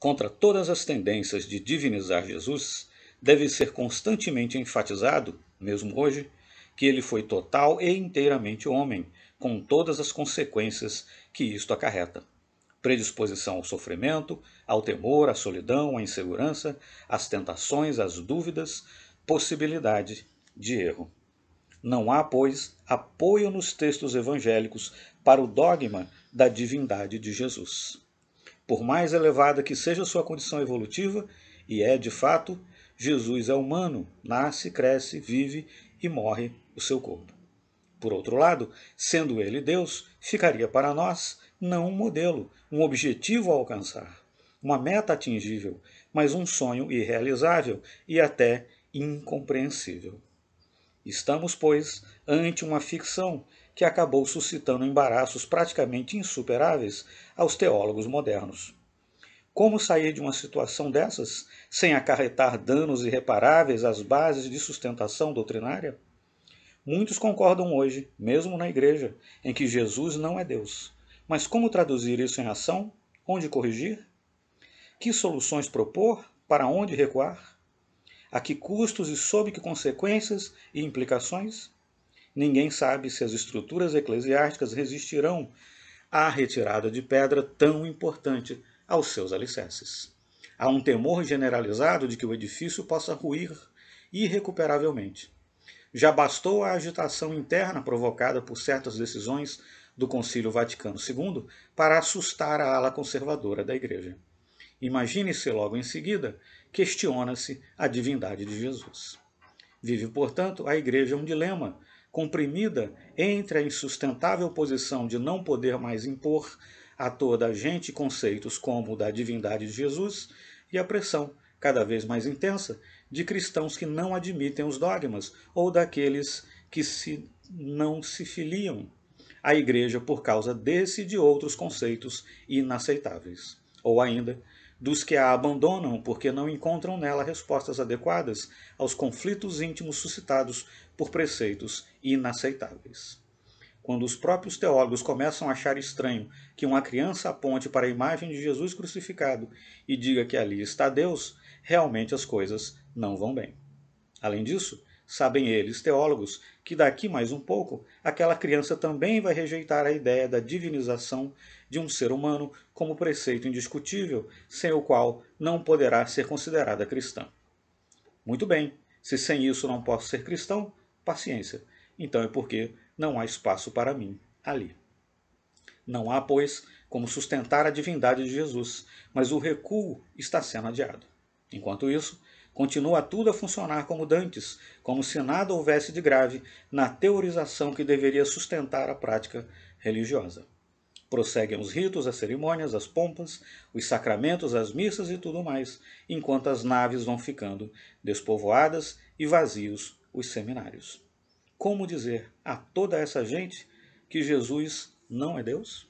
contra todas as tendências de divinizar Jesus, deve ser constantemente enfatizado, mesmo hoje, que ele foi total e inteiramente homem, com todas as consequências que isto acarreta. Predisposição ao sofrimento, ao temor, à solidão, à insegurança, às tentações, às dúvidas, possibilidade de erro. Não há, pois, apoio nos textos evangélicos para o dogma da divindade de Jesus. Por mais elevada que seja sua condição evolutiva, e é de fato, Jesus é humano, nasce, cresce, vive e morre o seu corpo. Por outro lado, sendo ele Deus, ficaria para nós não um modelo, um objetivo a alcançar, uma meta atingível, mas um sonho irrealizável e até incompreensível. Estamos, pois, ante uma ficção que acabou suscitando embaraços praticamente insuperáveis aos teólogos modernos. Como sair de uma situação dessas sem acarretar danos irreparáveis às bases de sustentação doutrinária? Muitos concordam hoje, mesmo na igreja, em que Jesus não é Deus. Mas como traduzir isso em ação? Onde corrigir? Que soluções propor? Para onde recuar? A que custos e sob que consequências e implicações? Ninguém sabe se as estruturas eclesiásticas resistirão à retirada de pedra tão importante aos seus alicerces. Há um temor generalizado de que o edifício possa ruir irrecuperavelmente. Já bastou a agitação interna provocada por certas decisões do Concílio Vaticano II para assustar a ala conservadora da Igreja. Imagine-se logo em seguida questiona-se a divindade de Jesus. Vive, portanto, a igreja é um dilema, comprimida entre a insustentável posição de não poder mais impor a toda a gente conceitos como o da divindade de Jesus e a pressão, cada vez mais intensa, de cristãos que não admitem os dogmas ou daqueles que se não se filiam à igreja por causa desse e de outros conceitos inaceitáveis. Ou ainda, dos que a abandonam porque não encontram nela respostas adequadas aos conflitos íntimos suscitados por preceitos inaceitáveis. Quando os próprios teólogos começam a achar estranho que uma criança aponte para a imagem de Jesus crucificado e diga que ali está Deus, realmente as coisas não vão bem. Além disso, Sabem eles, teólogos, que daqui mais um pouco, aquela criança também vai rejeitar a ideia da divinização de um ser humano como preceito indiscutível, sem o qual não poderá ser considerada cristã. Muito bem, se sem isso não posso ser cristão, paciência. Então é porque não há espaço para mim ali. Não há, pois, como sustentar a divindade de Jesus, mas o recuo está sendo adiado. Enquanto isso, Continua tudo a funcionar como dantes, como se nada houvesse de grave na teorização que deveria sustentar a prática religiosa. Prosseguem os ritos, as cerimônias, as pompas, os sacramentos, as missas e tudo mais, enquanto as naves vão ficando despovoadas e vazios os seminários. Como dizer a toda essa gente que Jesus não é Deus?